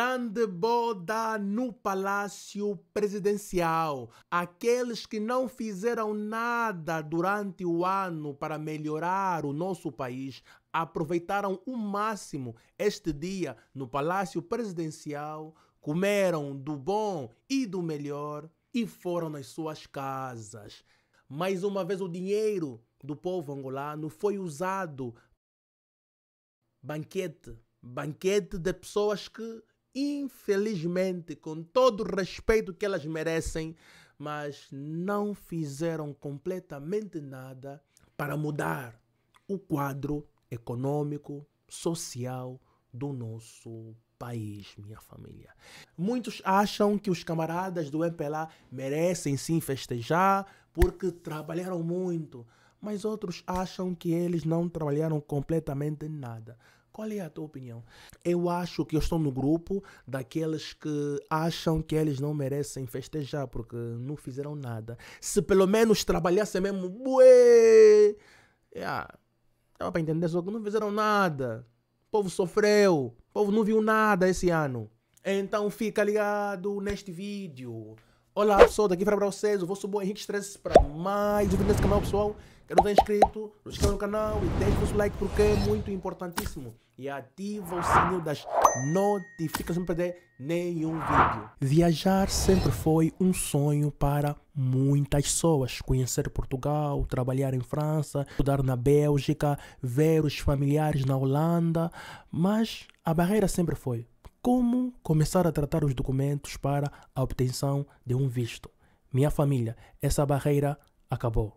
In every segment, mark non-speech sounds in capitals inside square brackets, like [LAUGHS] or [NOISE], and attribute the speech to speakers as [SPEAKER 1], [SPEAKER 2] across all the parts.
[SPEAKER 1] grande boda no palácio presidencial. Aqueles que não fizeram nada durante o ano para melhorar o nosso país aproveitaram o máximo este dia no palácio presidencial, comeram do bom e do melhor e foram nas suas casas. Mais uma vez, o dinheiro do povo angolano foi usado banquete banquete de pessoas que infelizmente, com todo o respeito que elas merecem, mas não fizeram completamente nada para mudar o quadro econômico, social do nosso país, minha família. Muitos acham que os camaradas do MPLA merecem sim festejar porque trabalharam muito, mas outros acham que eles não trabalharam completamente nada. Qual é a tua opinião? Eu acho que eu estou no grupo daqueles que acham que eles não merecem festejar porque não fizeram nada. Se pelo menos trabalhassem mesmo, bué! Yeah. É, dava para entender só que não fizeram nada. O povo sofreu. O povo não viu nada esse ano. Então fica ligado neste vídeo. Olá pessoal, daqui para vocês, eu vou subir o Henrique Stress para mais um vídeo nesse canal pessoal. Quero ver inscrito, se inscreva no canal e deixe o seu like porque é muito importantíssimo e ativa o sininho das notificações para não perder nenhum vídeo. Viajar sempre foi um sonho para muitas pessoas. Conhecer Portugal, trabalhar em França, estudar na Bélgica, ver os familiares na Holanda, mas a barreira sempre foi como começar a tratar os documentos para a obtenção de um visto. Minha família, essa barreira acabou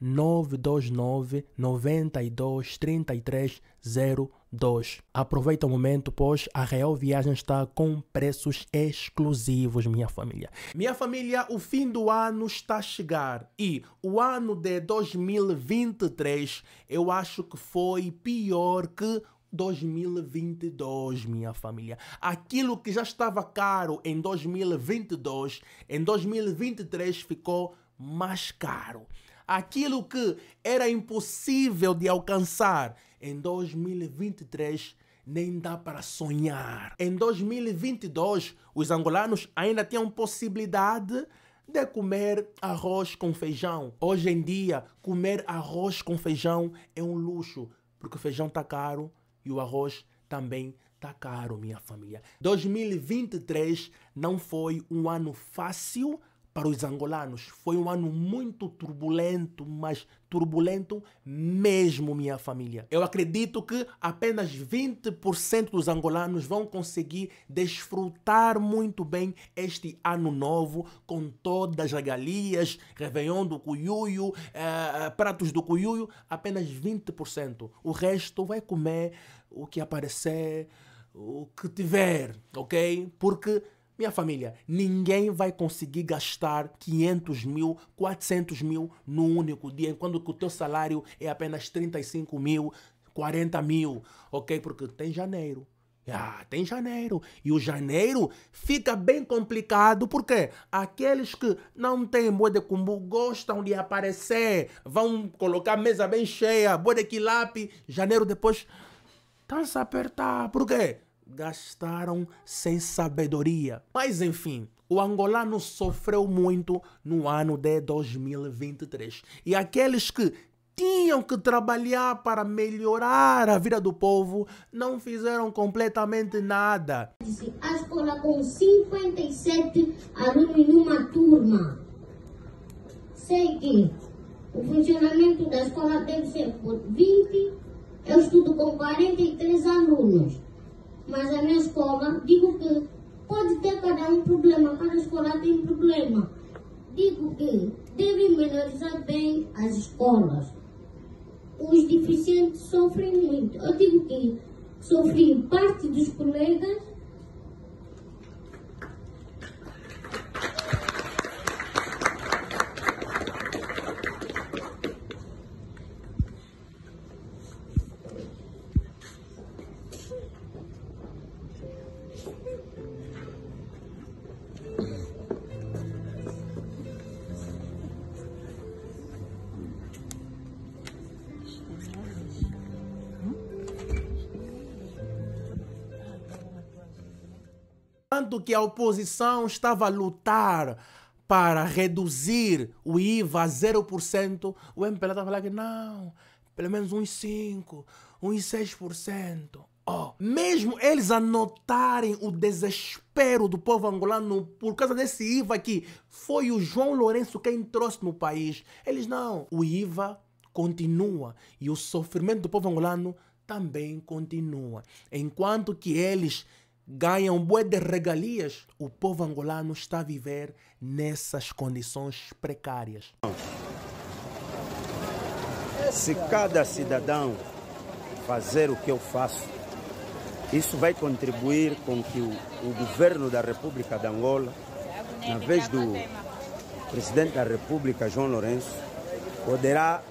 [SPEAKER 1] 929 92 33 Aproveita o momento, pois a Real Viagem está com preços exclusivos, minha família. Minha família, o fim do ano está a chegar e o ano de 2023 eu acho que foi pior que 2022, minha família. Aquilo que já estava caro em 2022, em 2023 ficou mais caro aquilo que era impossível de alcançar em 2023 nem dá para sonhar. Em 2022, os angolanos ainda tinham possibilidade de comer arroz com feijão. Hoje em dia, comer arroz com feijão é um luxo, porque o feijão está caro e o arroz também está caro, minha família. 2023 não foi um ano fácil para os angolanos. Foi um ano muito turbulento, mas turbulento mesmo, minha família. Eu acredito que apenas 20% dos angolanos vão conseguir desfrutar muito bem este ano novo, com todas as regalias, Réveillon do Cuyuyo, eh, eh, pratos do Cuyuyo, apenas 20%. O resto vai comer o que aparecer, o que tiver, ok? Porque minha família, ninguém vai conseguir gastar 500 mil, 400 mil num único dia, enquanto que o teu salário é apenas 35 mil, 40 mil, ok? Porque tem janeiro. Ah, tem janeiro. E o janeiro fica bem complicado porque aqueles que não têm boi de cumbu gostam de aparecer, vão colocar mesa bem cheia, boi de quilape, janeiro depois tá se apertar. Por quê? gastaram sem sabedoria. Mas enfim, o angolano sofreu muito no ano de 2023. E aqueles que tinham que trabalhar para melhorar a vida do povo não fizeram completamente nada.
[SPEAKER 2] A escola com 57 alunos numa turma. Sei que o
[SPEAKER 1] funcionamento da escola deve ser
[SPEAKER 2] por 20, eu estudo com 43 alunos mas a minha escola, digo que pode ter cada um problema, cada escola tem problema. Digo que devem melhorizar bem as escolas. Os deficientes sofrem muito. Eu digo que sofri parte dos colegas
[SPEAKER 1] enquanto que a oposição estava a lutar para reduzir o IVA a 0%, o MPLA estava falar que não, pelo menos uns 5%, uns 6%. Oh, mesmo eles anotarem o desespero do povo angolano por causa desse IVA que foi o João Lourenço quem trouxe no país, eles não. O IVA continua e o sofrimento do povo angolano também continua. Enquanto que eles ganham boas de regalias, o povo angolano está a viver nessas condições precárias.
[SPEAKER 2] Se cada cidadão fazer o que eu faço, isso vai contribuir com que o, o governo da República de Angola, na vez do presidente da República, João Lourenço, poderá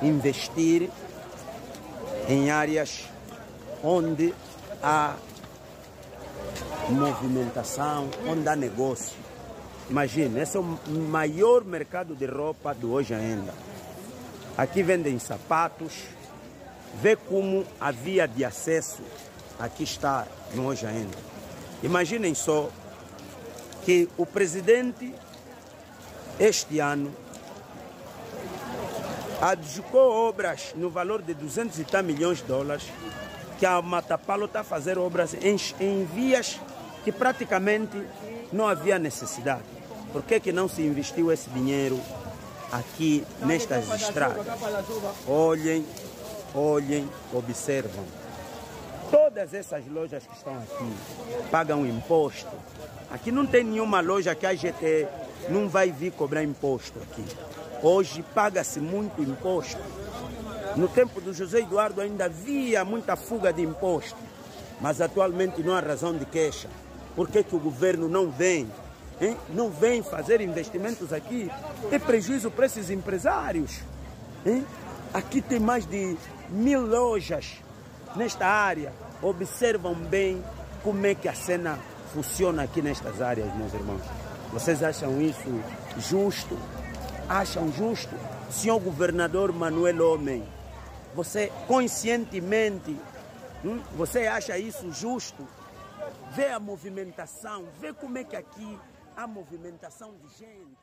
[SPEAKER 2] investir em áreas onde há movimentação, onde há negócio. Imagina, esse é o maior mercado de roupa de hoje ainda. Aqui vendem sapatos. Vê como a via de acesso aqui está no hoje ainda. Imaginem só que o presidente este ano adjudicou obras no valor de 200 e tal milhões de dólares que a Matapalo está fazendo obras em, em vias que praticamente não havia necessidade. Por que, que não se investiu esse dinheiro aqui nestas estradas? Olhem, olhem, observam. Todas essas lojas que estão aqui pagam imposto. Aqui não tem nenhuma loja que a GT não vai vir cobrar imposto aqui. Hoje paga-se muito imposto. No tempo do José Eduardo ainda havia muita fuga de imposto, mas atualmente não há razão de queixa. Por que, que o governo não vem? Hein? Não vem fazer investimentos aqui? É prejuízo para esses empresários. Hein? Aqui tem mais de mil lojas nesta área. Observam bem como é que a cena funciona aqui nestas áreas, meus irmãos. Vocês acham isso justo? Acham justo? Senhor governador Manuel Homem, você conscientemente, hum, você acha isso justo? vê a movimentação, vê como é que aqui há movimentação de gente.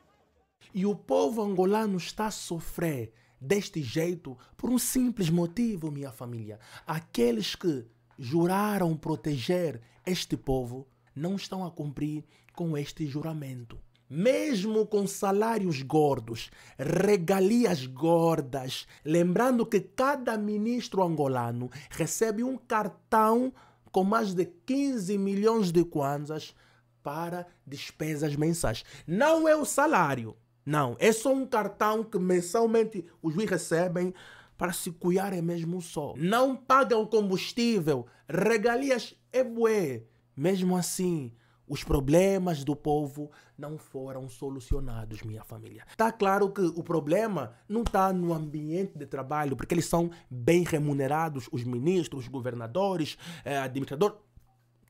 [SPEAKER 1] E o povo angolano está a sofrer deste jeito por um simples motivo, minha família. Aqueles que juraram proteger este povo não estão a cumprir com este juramento. Mesmo com salários gordos, regalias gordas, lembrando que cada ministro angolano recebe um cartão com mais de 15 milhões de kwanzas para despesas mensais. Não é o salário, não. É só um cartão que mensalmente os juiz recebem para se cuidarem mesmo só. Não pagam combustível, regalias é bué. Mesmo assim, os problemas do povo não foram solucionados, minha família. Está claro que o problema não está no ambiente de trabalho, porque eles são bem remunerados, os ministros, os governadores, eh, administrador,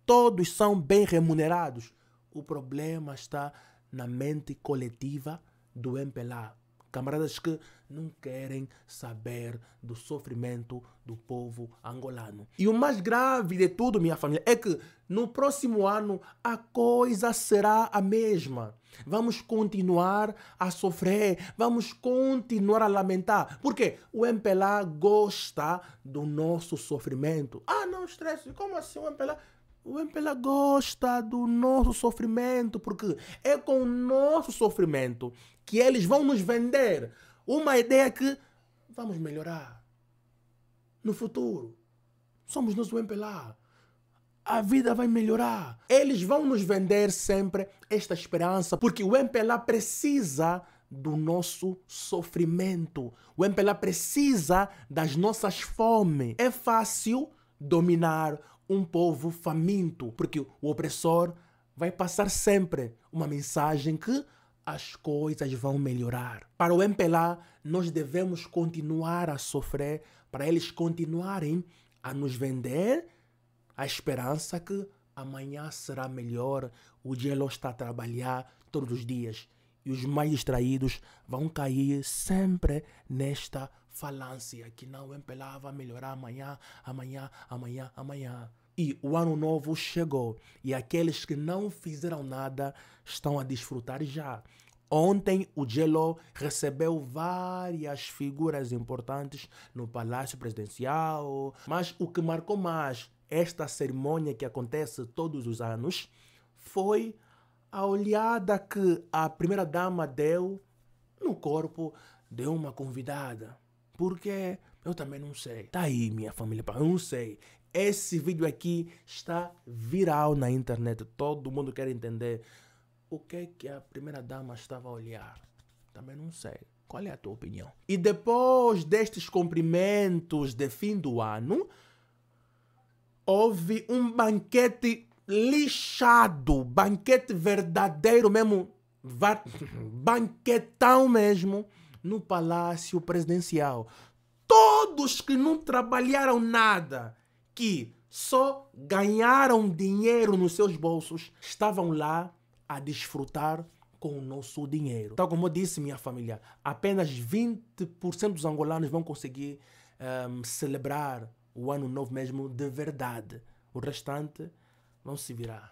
[SPEAKER 1] todos são bem remunerados. O problema está na mente coletiva do MPLA, camaradas que não querem saber do sofrimento do povo angolano. E o mais grave de tudo, minha família, é que no próximo ano a coisa será a mesma. Vamos continuar a sofrer, vamos continuar a lamentar. Porque o MPLA gosta do nosso sofrimento. Ah, não estresse. Como assim o MPLA? O MPLA gosta do nosso sofrimento, porque é com o nosso sofrimento que eles vão nos vender uma ideia que vamos melhorar no futuro. Somos nós o MPLA. A vida vai melhorar. Eles vão nos vender sempre esta esperança, porque o MPLA precisa do nosso sofrimento. O MPLA precisa das nossas fome. É fácil dominar um povo faminto, porque o opressor vai passar sempre uma mensagem que as coisas vão melhorar. Para o MPLA, nós devemos continuar a sofrer para eles continuarem a nos vender a esperança que amanhã será melhor, o gelo está a trabalhar todos os dias. E os mais distraídos vão cair sempre nesta falância que não empelava a melhorar amanhã, amanhã, amanhã, amanhã. E o ano novo chegou e aqueles que não fizeram nada estão a desfrutar já. Ontem, o Gelo recebeu várias figuras importantes no Palácio Presidencial, mas o que marcou mais esta cerimônia que acontece todos os anos foi a olhada que a primeira-dama deu no corpo de uma convidada. Porque eu também não sei. Tá aí, minha família, eu não sei. Esse vídeo aqui está viral na internet. Todo mundo quer entender o que é que a primeira dama estava a olhar. Também não sei. Qual é a tua opinião? E depois destes cumprimentos de fim do ano, houve um banquete lixado, banquete verdadeiro mesmo, [LAUGHS] banquetão mesmo no Palácio Presidencial. Todos que não trabalharam nada, que só ganharam dinheiro nos seus bolsos, estavam lá a desfrutar com o nosso dinheiro. Tal como eu disse, minha família, apenas 20% dos angolanos vão conseguir um, ehm, celebrar o ano novo mesmo de verdade. O restante não se virá.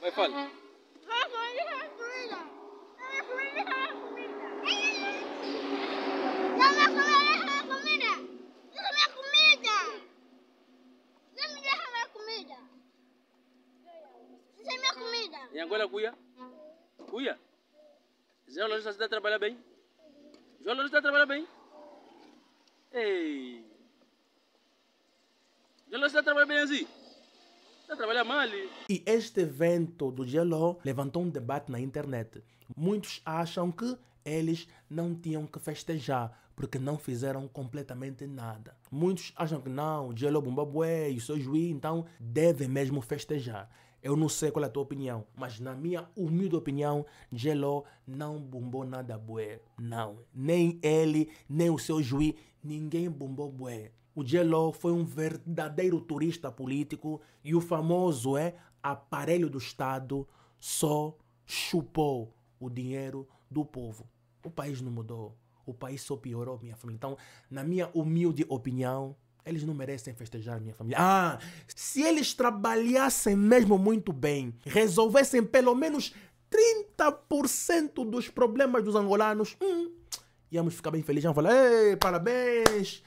[SPEAKER 2] Vai, fala. Angola é cuia? Cuia? Jornalista está a trabalhar bem? João Jornalista está a trabalhar bem? Ei! João Jornalista está a trabalhar bem assim? Está a trabalhar mal?
[SPEAKER 1] E este evento do GLO levantou um debate na internet. Muitos acham que eles não tinham que festejar porque não fizeram completamente nada. Muitos acham que não, o Jello Bumbabué e o seu juiz então devem mesmo festejar. Eu não sei qual é a tua opinião, mas na minha humilde opinião, Gelo não bombou nada bué. Não. Nem ele, nem o seu juiz, ninguém bombou bué. O Gelo foi um verdadeiro turista político e o famoso é aparelho do Estado só chupou o dinheiro do povo. O país não mudou. O país só piorou, minha família. Então, na minha humilde opinião, eles não merecem festejar minha família. Ah, se eles trabalhassem mesmo muito bem, resolvessem pelo menos 30% dos problemas dos angolanos, hum, íamos ficar bem felizes. Íamos falar, ei, parabéns,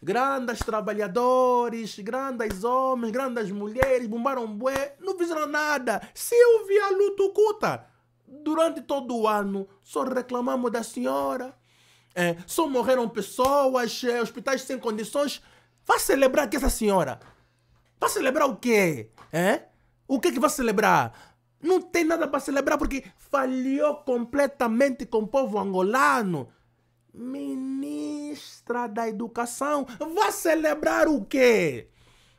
[SPEAKER 1] grandes trabalhadores, grandes homens, grandes mulheres, bombaram bué, não fizeram nada. Silvia Lutucuta, durante todo o ano, só reclamamos da senhora. É, só morreram pessoas, é, hospitais sem condições. Vai celebrar que essa senhora? Vai celebrar o quê? É? O que que vai celebrar? Não tem nada para celebrar porque falhou completamente com o povo angolano. Ministra da Educação, vai celebrar o quê?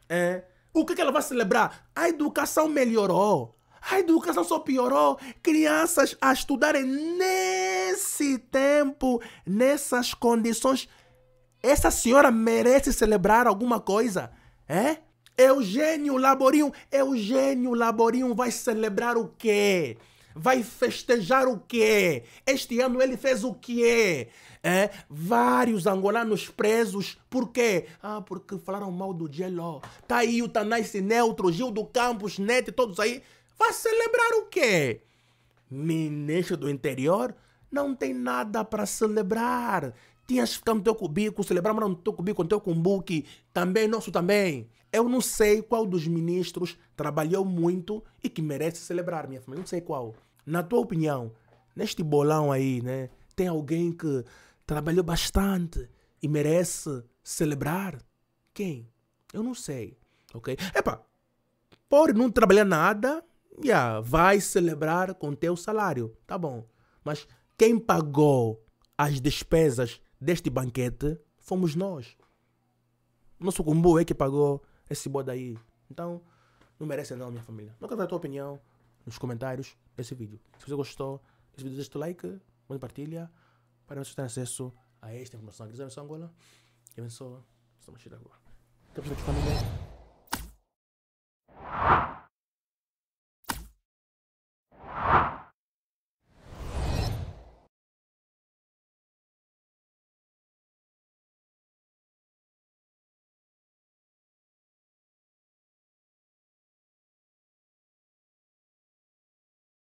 [SPEAKER 1] É? O que, que ela vai celebrar? A educação melhorou. A educação só piorou. Crianças a estudarem nesse tempo, nessas condições essa senhora merece celebrar alguma coisa, é? Eugênio Laborinho, Eugênio Laborinho vai celebrar o quê? Vai festejar o quê? Este ano ele fez o quê? É, vários angolanos presos, por quê? Ah, porque falaram mal do Gelo. Tá aí o Tanaice Neutro, Gil do Campos, Net, todos aí. Vai celebrar o quê? Ministro do Interior não tem nada para celebrar. Tinhas ficado tá no teu cubículo, celebramos no teu cubículo no teu cumbuque, também nosso também. Eu não sei qual dos ministros trabalhou muito e que merece celebrar, minha família. Não sei qual. Na tua opinião, neste bolão aí, né? Tem alguém que trabalhou bastante e merece celebrar? Quem? Eu não sei. Ok? Epa, por não trabalhar nada, yeah, vai celebrar com teu salário. Tá bom. Mas quem pagou as despesas deste banquete fomos nós. Nosso combo é que pagou esse bode aí. Então, não merece não, minha família. Não quero a tua opinião nos comentários desse vídeo. Se você gostou desse vídeo, deixa o like, compartilha, para você ter acesso a esta informação. Agradeço é a Angola. que abençoa. Estamos chegando agora. Estamos aqui, família.